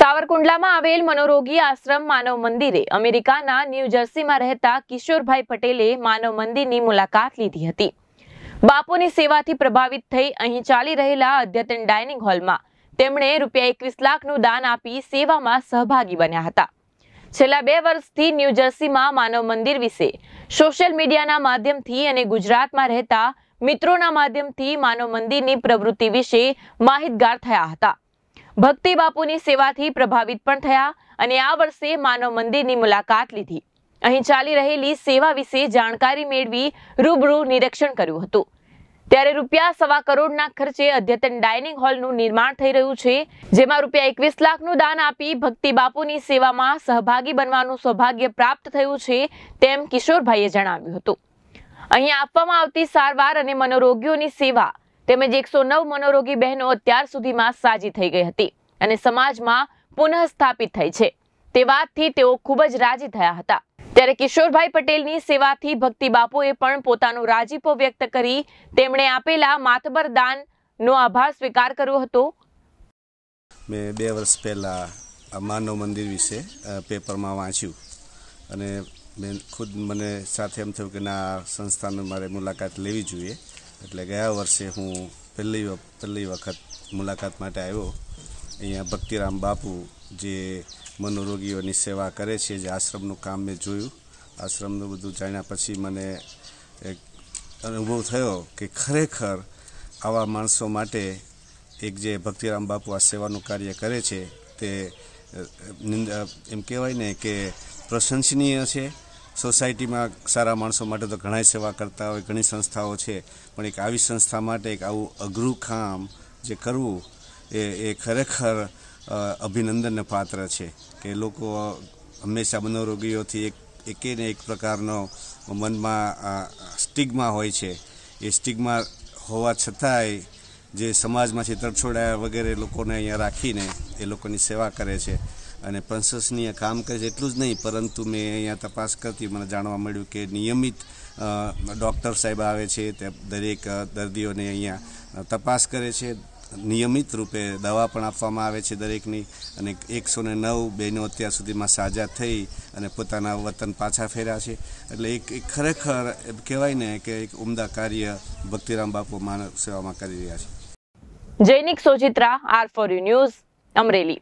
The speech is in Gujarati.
સાવરકુંડલામાં આવેલ મનોરોગી આશ્રમ માનવ મંદિરે અમેરિકાના ન્યૂજર્સીમાં રહેતા કિશોરભાઈ પટેલે માનવ મંદિરની મુલાકાત લીધી હતી બાપુની સેવાથી પ્રભાવિત થઈ અહીં ચાલી રહેલા અદ્યતન ડાઇનિંગ હોલમાં તેમણે રૂપિયા એકવીસ લાખનું દાન આપી સેવામાં સહભાગી બન્યા હતા છેલ્લા બે વર્ષથી ન્યૂજર્સીમાં માનવ મંદિર વિશે સોશિયલ મીડિયાના માધ્યમથી અને ગુજરાતમાં રહેતા મિત્રોના માધ્યમથી માનવ મંદિરની પ્રવૃત્તિ વિશે માહિતગાર થયા હતા ભક્તિ બાપુની સેવાથી પ્રભાવિત પણ થયા અને આ વર્ષે માનવ મંદિરની મુલાકાત લીધી અહીં ચાલી રહેલી સેવા વિશે જાણકારી મેળવી રૂબરૂ નિરીક્ષણ કર્યું હતું ત્યારે રૂપિયા સવા કરોડના ખર્ચે અદ્યતન ડાઇનિંગ હોલનું નિર્માણ થઈ રહ્યું છે જેમાં રૂપિયા એકવીસ લાખનું દાન આપી ભક્તિ બાપુની સેવામાં સહભાગી બનવાનું સૌભાગ્ય પ્રાપ્ત થયું છે તેમ કિશોરભાઈએ જણાવ્યું હતું અહીં આપવામાં આવતી સારવાર અને મનોરોગીઓની સેવા તેમજ એકસો નવ મનોરોગી બહેનો અત્યાર સુધીમાં સાજી થઈ ગઈ હતી અને સમાજમાં પુનઃ સ્થાપિત થઈ છે તે વાતથી તેઓ ખૂબ જ રાજી થયા હતા ત્યારે કિશોરભાઈ પટેલની સેવાથી ભક્તિ બાપુએ પણ પોતાનો રાજીપો વ્યક્ત કરી તેમણે આપેલા માથબર દાનનો આભાર સ્વીકાર કર્યો હતો મેં બે વર્ષ પહેલાં માનવ મંદિર વિશે પેપરમાં વાંચ્યું અને મેં ખુદ મને સાથે એમ થયું કે ના સંસ્થાને મારે મુલાકાત લેવી જોઈએ એટલે ગયા વર્ષે હું પહેલી પહેલી વખત મુલાકાત માટે આવ્યો અહીંયા ભક્તિરામ બાપુ જે મનોરોગીઓની સેવા કરે છે જે આશ્રમનું કામ મેં જોયું આશ્રમનું બધું જાણ્યા પછી મને એક અનુભવ થયો કે ખરેખર આવા માણસો માટે એક જે ભક્તિરામ બાપુ આ સેવાનું કાર્ય કરે છે તે એમ કહેવાય ને કે પ્રશંસનીય છે સોસાયટીમાં સારા માણસો માટે તો ઘણા સેવા કરતા હોય ઘણી સંસ્થાઓ છે પણ એક આવી સંસ્થા માટે એક આવું અઘરું કામ જે કરવું એ એ ખરેખર અભિનંદનને પાત્ર છે કે લોકો હંમેશા મનોરોગીઓથી એક એકે ને એક પ્રકારનો મનમાં સ્ટિગમાં હોય છે એ સ્ટિગમા હોવા છતાંય જે સમાજમાંથી તરછોડાયા વગેરે લોકોને અહીંયા રાખીને એ લોકોની સેવા કરે છે અને પંસસનીય કામ કરે છે એટલું જ નહીં પરંતુ મેં અહીંયા તપાસ કરતી મને જાણવા મળ્યું કે નિયમિત ડૉક્ટર સાહેબ આવે છે તે દરેક દર્દીઓને અહીંયા તપાસ કરે છે નિયમિત રૂપે દવા પણ આપવામાં આવે છે દરેકની અને એકસો ને નવ બહેનો અત્યાર સુધીમાં સાજા થઈ અને પોતાના વતન પાછા ફેર્યા છે એટલે એક ખરેખર કહેવાય ને કે એક ઉમદા કાર્ય ભક્તિરામ બાપુ માનવ સેવામાં કરી રહ્યા છે Jainik Sojitra R four U news Amreli